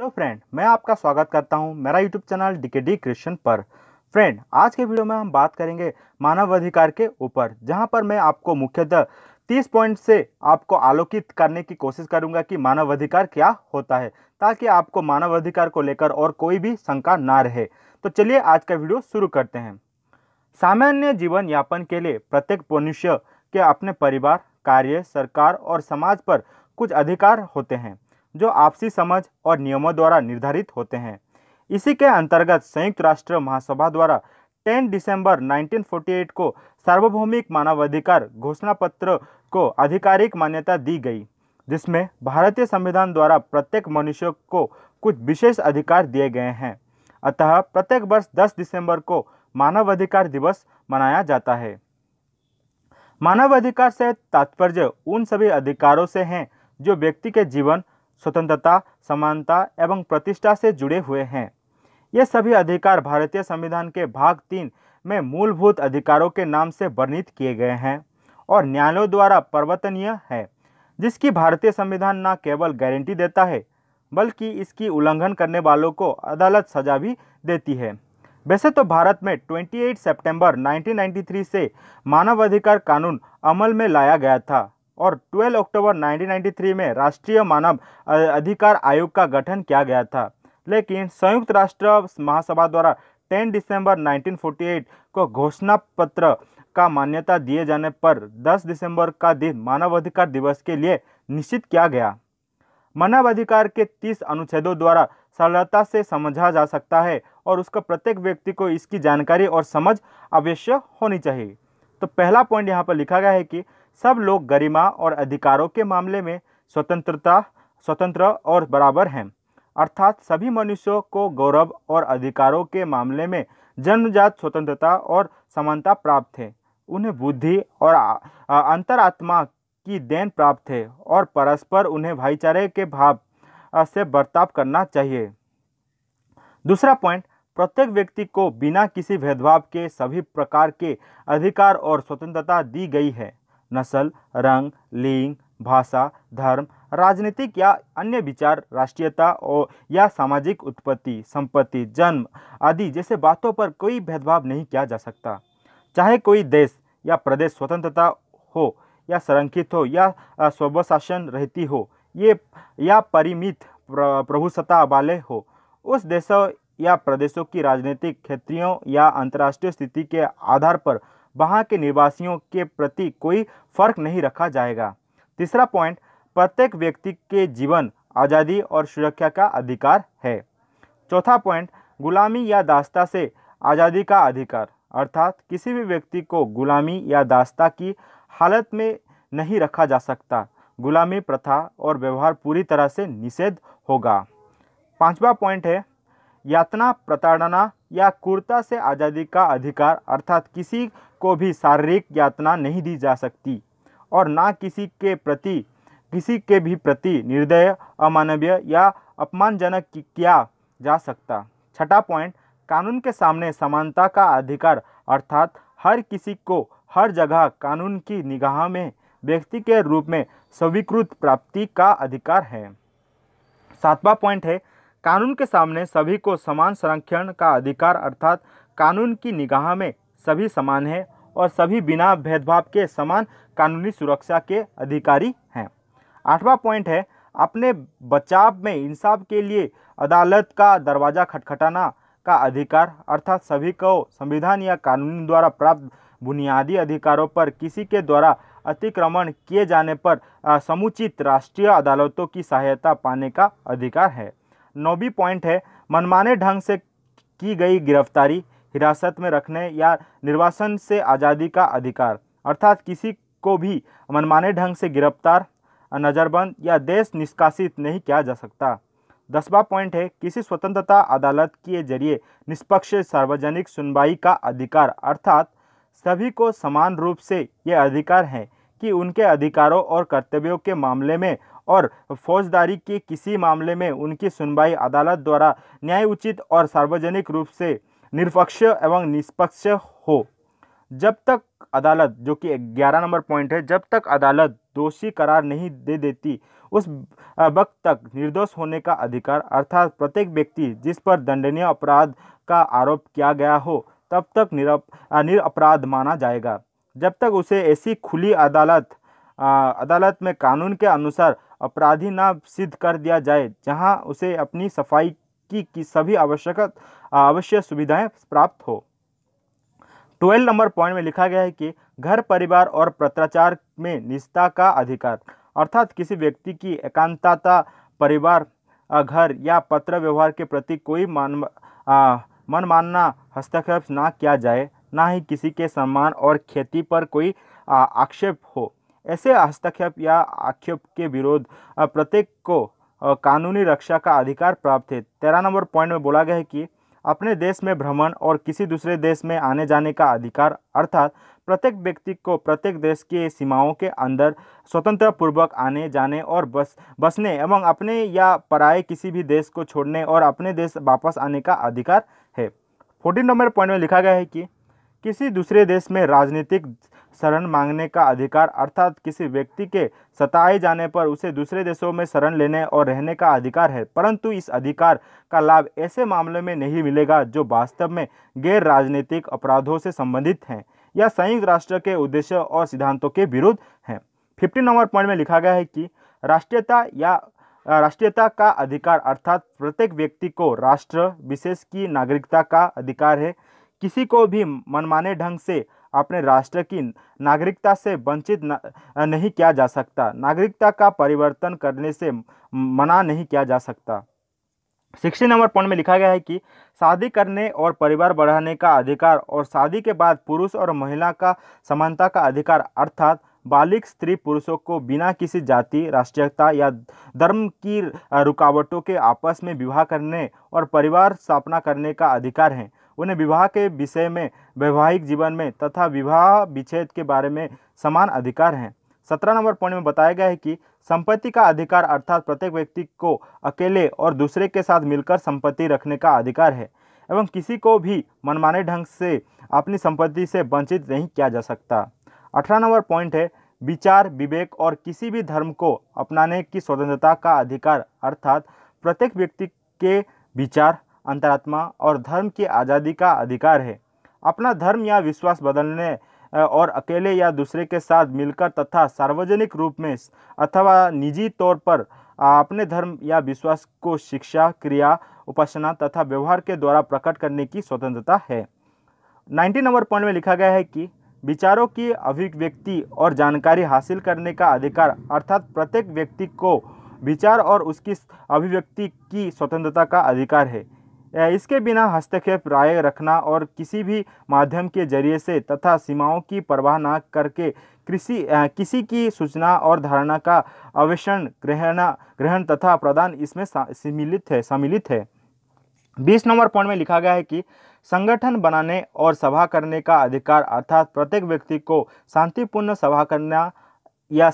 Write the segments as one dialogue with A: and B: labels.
A: hello तो friend मैं आपका स्वागत करता हूं मेरा यूट्यूब चैनल डी क्रिश्चियन पर फ्रेंड आज के वीडियो में हम बात करेंगे मानवाधिकार के ऊपर जहां पर मैं आपको मुख्यतः 30 पॉइंट से आपको आलोकित करने की कोशिश करूंगा कि मानवाधिकार क्या होता है ताकि आपको मानवाधिकार को लेकर और कोई भी शंका ना रहे तो चलिए आज का वीडियो शुरू करते हैं सामान्य जीवन यापन के लिए प्रत्येक मनुष्य के अपने परिवार कार्य सरकार और समाज पर कुछ अधिकार होते हैं जो आपसी समझ और नियमों द्वारा निर्धारित होते हैं इसी के अंतर्गत संयुक्त राष्ट्र महासभा द्वारा 10 दिसंबर 1948 को सार्वभौमिक मानवाधिकार घोषणा पत्र को आधिकारिक मान्यता दी गई जिसमें भारतीय संविधान द्वारा प्रत्येक मनुष्य को कुछ विशेष अधिकार दिए गए हैं अतः प्रत्येक वर्ष 10 दिसंबर को मानवाधिकार दिवस मनाया जाता है मानवाधिकार से तात्पर्य उन सभी अधिकारों से हैं जो व्यक्ति के जीवन स्वतंत्रता समानता एवं प्रतिष्ठा से जुड़े हुए हैं ये सभी अधिकार भारतीय संविधान के भाग तीन में मूलभूत अधिकारों के नाम से वर्णित किए गए हैं और न्यायालयों द्वारा प्रवर्तनीय है जिसकी भारतीय संविधान न केवल गारंटी देता है बल्कि इसकी उल्लंघन करने वालों को अदालत सजा भी देती है वैसे तो भारत में 28 सितंबर 1993 से मानवाधिकार कानून अमल में लाया गया था और 12 अक्टूबर 1993 में राष्ट्रीय मानव अधिकार आयोग का गठन किया गया था लेकिन संयुक्त राष्ट्र महासभा द्वारा 10 दिसंबर 1948 को घोषणा पत्र का मान्यता दिए जाने पर 10 दिसंबर का दिन मानवाधिकार दिवस के लिए निश्चित किया गया मानवाधिकार के 30 अनुच्छेदों द्वारा सरलता से समझा जा सकता है और उसका प्रत्येक व्यक्ति को इसकी जानकारी और समझ अवश्य होनी चाहिए तो पहला पॉइंट यहाँ पर लिखा गया है कि सब लोग गरिमा और अधिकारों के मामले में स्वतंत्रता स्वतंत्र और बराबर हैं अर्थात सभी मनुष्यों को गौरव और अधिकारों के मामले में जन्मजात स्वतंत्रता और समानता प्राप्त है उन्हें बुद्धि और अंतरात्मा की देन प्राप्त है और परस्पर उन्हें भाईचारे के भाव से बर्ताव करना चाहिए दूसरा पॉइंट प्रत्येक व्यक्ति को बिना किसी भेदभाव के सभी प्रकार के अधिकार और स्वतंत्रता दी गई है नस्ल रंग लिंग भाषा धर्म राजनीतिक या अन्य विचार राष्ट्रीयता और या सामाजिक उत्पत्ति संपत्ति जन्म आदि जैसे बातों पर कोई भेदभाव नहीं किया जा सकता चाहे कोई देश या प्रदेश स्वतंत्रता हो या संरक्षित हो या स्वशासन रहती हो ये या परिमित प्रभुसत्ता वाले हो उस देशों या प्रदेशों की राजनीतिक क्षेत्रियों या अंतर्राष्ट्रीय स्थिति के आधार पर वहाँ के निवासियों के प्रति कोई फर्क नहीं रखा जाएगा तीसरा पॉइंट प्रत्येक व्यक्ति के जीवन आज़ादी और सुरक्षा का अधिकार है चौथा पॉइंट गुलामी या दास्ता से आज़ादी का अधिकार अर्थात किसी भी व्यक्ति को गुलामी या दास्ता की हालत में नहीं रखा जा सकता गुलामी प्रथा और व्यवहार पूरी तरह से निषेध होगा पांचवा पॉइंट है यातना प्रताड़ना या कुर्ता से आज़ादी का अधिकार अर्थात किसी को भी शारीरिक यातना नहीं दी जा सकती और ना किसी के प्रति किसी के भी प्रति निर्दय अमानवीय या अपमानजनक किया जा सकता छठा पॉइंट कानून के सामने समानता का अधिकार अर्थात हर किसी को हर जगह कानून की निगाह में व्यक्ति के रूप में स्वीकृत प्राप्ति का अधिकार है सातवां पॉइंट है कानून के सामने सभी को समान संरक्षण का अधिकार अर्थात कानून की निगाह में सभी समान हैं और सभी बिना भेदभाव के समान कानूनी सुरक्षा के अधिकारी हैं आठवां पॉइंट है अपने बचाव में इंसाफ के लिए अदालत का दरवाज़ा खटखटाना का अधिकार अर्थात सभी को संविधान या कानून द्वारा प्राप्त बुनियादी अधिकारों पर किसी के द्वारा अतिक्रमण किए जाने पर समुचित राष्ट्रीय अदालतों की सहायता पाने का अधिकार है नौवीं पॉइंट है मनमाने ढंग से की गई गिरफ्तारी हिरासत में रखने या निर्वासन से आज़ादी का अधिकार अर्थात किसी को भी मनमाने ढंग से गिरफ्तार नज़रबंद या देश निष्कासित नहीं किया जा सकता दसवा पॉइंट है किसी स्वतंत्रता अदालत के जरिए निष्पक्ष सार्वजनिक सुनवाई का अधिकार अर्थात सभी को समान रूप से ये अधिकार हैं कि उनके अधिकारों और कर्तव्यों के मामले में और फौजदारी के किसी मामले में उनकी सुनवाई अदालत द्वारा न्याय उचित और सार्वजनिक रूप से निरपक्ष एवं निष्पक्ष हो जब तक अदालत जो कि ग्यारह नंबर पॉइंट है जब तक अदालत दोषी करार नहीं दे देती उस वक्त तक निर्दोष होने का अधिकार अर्थात प्रत्येक व्यक्ति जिस पर दंडनीय अपराध का आरोप किया गया हो तब तक निरअपराध माना जाएगा जब तक उसे ऐसी खुली अदालत आ, अदालत में कानून के अनुसार अपराधी ना सिद्ध कर दिया जाए जहां उसे अपनी सफाई की, की सभी आवश्यक आवश्यक सुविधाएं प्राप्त हो ट्वेल्व नंबर पॉइंट में लिखा गया है कि घर परिवार और पत्राचार में निजता का अधिकार अर्थात किसी व्यक्ति की एकांतता परिवार घर या पत्र व्यवहार के प्रति कोई मान आ, मानना हस्तक्षेप ना किया जाए ना ही किसी के सम्मान और खेती पर कोई आक्षेप हो ऐसे हस्तक्षेप या आक्षेप के विरोध प्रत्येक को कानूनी रक्षा का अधिकार प्राप्त है तेरह नंबर पॉइंट में बोला गया है कि अपने देश में भ्रमण और किसी दूसरे देश में आने जाने का अधिकार अर्थात प्रत्येक व्यक्ति को प्रत्येक देश के सीमाओं के अंदर स्वतंत्र पूर्वक आने जाने और बस बसने एवं अपने या पराए किसी भी देश को छोड़ने और अपने देश वापस आने का अधिकार है फोर्टीन नंबर पॉइंट में लिखा गया है कि किसी दूसरे देश में राजनीतिक शरण मांगने का अधिकार अर्थात किसी व्यक्ति के सताए जाने पर उसे दूसरे देशों में शरण लेने और रहने का अधिकार है परंतु इस अधिकार का लाभ ऐसे मामलों में नहीं मिलेगा जो वास्तव में गैर राजनीतिक अपराधों से संबंधित हैं या संयुक्त राष्ट्र के उद्देश्य और सिद्धांतों के विरुद्ध हैं फिफ्टी नंबर पॉइंट में लिखा गया है कि राष्ट्रीयता या राष्ट्रीयता का अधिकार अर्थात प्रत्येक व्यक्ति को राष्ट्र विशेष की नागरिकता का अधिकार है किसी को भी मनमाने ढंग से अपने राष्ट्र की नागरिकता से वंचित नहीं किया जा सकता नागरिकता का परिवर्तन करने से मना नहीं किया जा सकता सिक्सटी नंबर पॉइंट में लिखा गया है कि शादी करने और परिवार बढ़ाने का अधिकार और शादी के बाद पुरुष और महिला का समानता का अधिकार अर्थात बालिक स्त्री पुरुषों को बिना किसी जाति राष्ट्रीयता या धर्म की रुकावटों के आपस में विवाह करने और परिवार स्थापना करने का अधिकार है उन्हें विवाह के विषय में वैवाहिक जीवन में तथा विवाह विच्छेद के बारे में समान अधिकार हैं सत्रह नंबर पॉइंट में बताया गया है कि संपत्ति का अधिकार अर्थात प्रत्येक व्यक्ति को अकेले और दूसरे के साथ मिलकर संपत्ति रखने का अधिकार है एवं किसी को भी मनमाने ढंग से अपनी संपत्ति से वंचित नहीं किया जा सकता अठारह नंबर पॉइंट है विचार विवेक और किसी भी धर्म को अपनाने की स्वतंत्रता का अधिकार अर्थात प्रत्येक व्यक्ति के विचार अंतरात्मा और धर्म की आज़ादी का अधिकार है अपना धर्म या विश्वास बदलने और अकेले या दूसरे के साथ मिलकर तथा सार्वजनिक रूप में अथवा निजी तौर पर अपने धर्म या विश्वास को शिक्षा क्रिया उपासना तथा व्यवहार के द्वारा प्रकट करने की स्वतंत्रता है नाइन्टी नंबर पॉइंट में लिखा गया है कि विचारों की अभिव्यक्ति और जानकारी हासिल करने का अधिकार अर्थात प्रत्येक व्यक्ति को विचार और उसकी अभिव्यक्ति की स्वतंत्रता का अधिकार है इसके बिना हस्तक्षेप राय रखना और किसी भी माध्यम के जरिए से तथा सीमाओं की परवाह न करके कृषि किसी की सूचना और धारणा का अवेषण ग्रहण ग्रहण तथा प्रदान इसमें सम्मिलित है सम्मिलित है बीस नंबर पॉइंट में लिखा गया है कि संगठन बनाने और सभा करने का अधिकार अर्थात प्रत्येक व्यक्ति को शांतिपूर्ण सभा करना या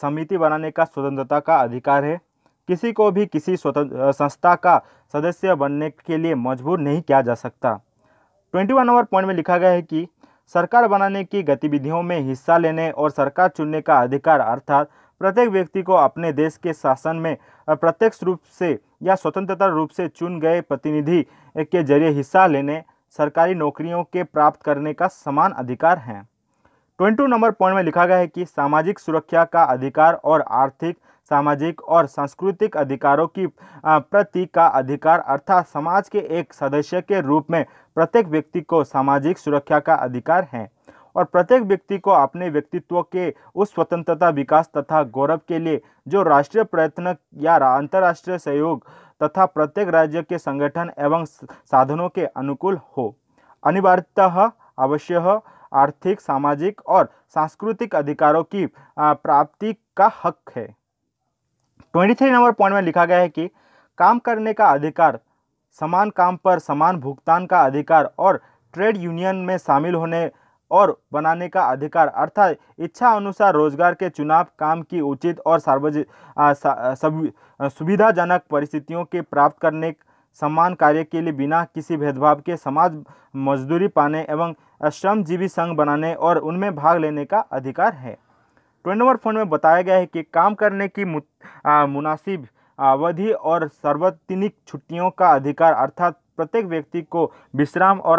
A: समिति बनाने का स्वतंत्रता का अधिकार है किसी को भी किसी स्वतंत्र संस्था का सदस्य बनने के लिए मजबूर नहीं किया जा सकता ट्वेंटी वन नंबर पॉइंट में लिखा गया है कि सरकार बनाने की गतिविधियों में हिस्सा लेने और सरकार चुनने का अधिकार अर्थात प्रत्येक व्यक्ति को अपने देश के शासन में प्रत्यक्ष रूप से या स्वतंत्रता रूप से चुन गए प्रतिनिधि के जरिए हिस्सा लेने सरकारी नौकरियों के प्राप्त करने का समान अधिकार है ट्वेंटी नंबर पॉइंट में लिखा गया है कि सामाजिक सुरक्षा का अधिकार और आर्थिक सामाजिक और सांस्कृतिक अधिकारों की प्रति का अधिकार अर्थात समाज के एक सदस्य के रूप में प्रत्येक व्यक्ति को सामाजिक सुरक्षा का अधिकार है और प्रत्येक व्यक्ति को अपने व्यक्तित्व के उस स्वतंत्रता विकास तथा गौरव के लिए जो राष्ट्रीय प्रयत्न या अंतर्राष्ट्रीय सहयोग तथा प्रत्येक राज्य के संगठन एवं साधनों के अनुकूल हो अनिवार्यतः अवश्य आर्थिक सामाजिक और सांस्कृतिक अधिकारों की प्राप्ति का हक है ट्वेंटी थ्री नंबर पॉइंट में लिखा गया है कि काम करने का अधिकार समान काम पर समान भुगतान का अधिकार और ट्रेड यूनियन में शामिल होने और बनाने का अधिकार अर्थात इच्छा अनुसार रोजगार के चुनाव काम की उचित और सार्वजनिक सुविधाजनक परिस्थितियों के प्राप्त करने समान कार्य के लिए बिना किसी भेदभाव के समाज मजदूरी पाने एवं श्रमजीवी संघ बनाने और उनमें भाग लेने का अधिकार है ट्वेंटी नंबर फोन में बताया गया है कि काम करने की मुनासिब अवधि और सार्वजनिक छुट्टियों का अधिकार अर्थात प्रत्येक व्यक्ति को विश्राम और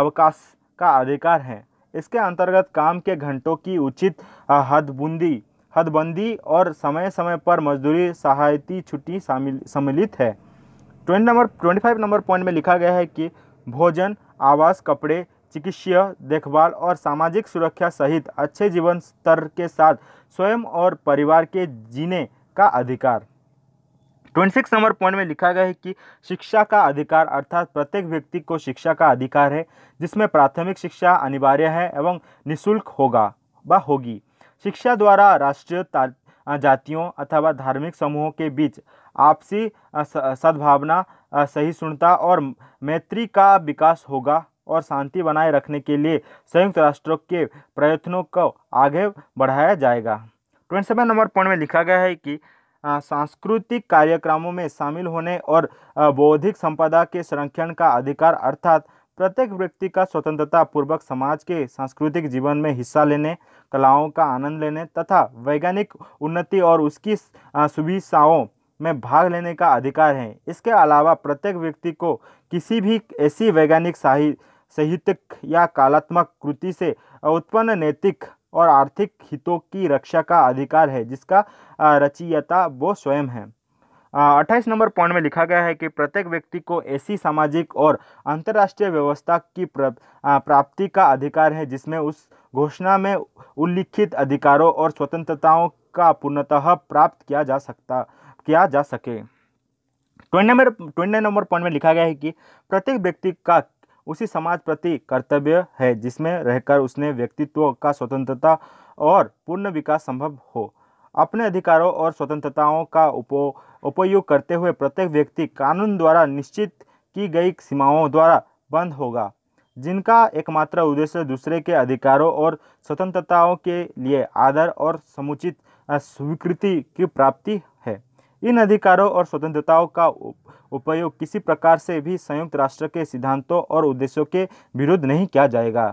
A: अवकाश का अधिकार है इसके अंतर्गत काम के घंटों की उचित हदबुंदी हदबंदी और समय समय पर मजदूरी सहायती छुट्टी शामिल सम्मिलित है twenty number twenty five number point में लिखा गया है कि भोजन आवास कपड़े चिकित्सीय देखभाल और सामाजिक सुरक्षा सहित अच्छे जीवन स्तर के साथ स्वयं और परिवार के जीने का अधिकार ट्वेंटी सिक्स नंबर पॉइंट में लिखा गया है कि शिक्षा का अधिकार अर्थात प्रत्येक व्यक्ति को शिक्षा का अधिकार है जिसमें प्राथमिक शिक्षा अनिवार्य है एवं निःशुल्क होगा व होगी शिक्षा द्वारा राष्ट्रीय जातियों अथवा धार्मिक समूहों के बीच आपसी सद्भावना सहिष्णुता और मैत्री का विकास होगा और शांति बनाए रखने के लिए संयुक्त राष्ट्र के प्रयत्नों को आगे बढ़ाया जाएगा ट्वेंटी सेवन नंबर पॉइंट में लिखा गया है कि सांस्कृतिक कार्यक्रमों में शामिल होने और बौद्धिक संपदा के संरक्षण का अधिकार अर्थात प्रत्येक व्यक्ति का स्वतंत्रता पूर्वक समाज के सांस्कृतिक जीवन में हिस्सा लेने कलाओं का आनंद लेने तथा वैज्ञानिक उन्नति और उसकी सुविधाओं में भाग लेने का अधिकार है इसके अलावा प्रत्येक व्यक्ति को किसी भी ऐसी वैज्ञानिक साहित्य साहित्यिक या कलात्मक कृति से उत्पन्न नैतिक और आर्थिक हितों की रक्षा का अधिकार है जिसका रचयिता वो स्वयं है अट्ठाईस नंबर पॉइंट में लिखा गया है कि प्रत्येक व्यक्ति को ऐसी सामाजिक और अंतर्राष्ट्रीय व्यवस्था की प्राप्ति का अधिकार है जिसमें उस घोषणा में उल्लिखित अधिकारों और स्वतंत्रताओं का पूर्णतः प्राप्त किया जा सकता किया जा सके twenty number twenty number point में लिखा गया है कि प्रत्येक व्यक्ति का उसी समाज प्रति कर्तव्य है जिसमें रहकर उसने व्यक्तित्व का स्वतंत्रता और पूर्ण विकास संभव हो अपने अधिकारों और स्वतंत्रताओं का उpo, उपयोग करते हुए प्रत्येक व्यक्ति कानून द्वारा निश्चित की गई सीमाओं द्वारा बंद होगा जिनका एकमात्र उद्देश्य दूसरे के अधिकारों और स्वतंत्रताओं के लिए आदर और समुचित स्वीकृति की प्राप्ति है इन अधिकारों और स्वतंत्रताओं का उपयोग किसी प्रकार से भी संयुक्त राष्ट्र के सिद्धांतों और उद्देश्यों के विरुद्ध नहीं किया जाएगा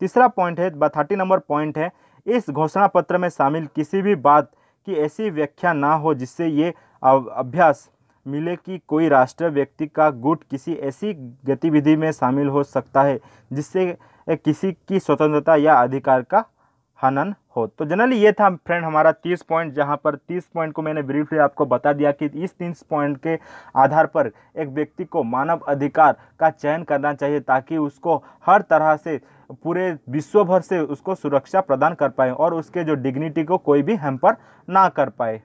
A: तीसरा पॉइंट है थर्टी नंबर पॉइंट है इस घोषणा पत्र में शामिल किसी भी बात की ऐसी व्याख्या ना हो जिससे ये अभ्यास मिले कि कोई राष्ट्र व्यक्ति का गुट किसी ऐसी गतिविधि में शामिल हो सकता है जिससे किसी की स्वतंत्रता या अधिकार का हनन हो तो जनरली ये था फ्रेंड हमारा तीस पॉइंट जहाँ पर तीस पॉइंट को मैंने ब्रीफली आपको बता दिया कि इस तीस पॉइंट के आधार पर एक व्यक्ति को मानव अधिकार का चयन करना चाहिए ताकि उसको हर तरह से पूरे विश्व भर से उसको सुरक्षा प्रदान कर पाए और उसके जो डिग्निटी को कोई भी हेम्पर ना कर पाए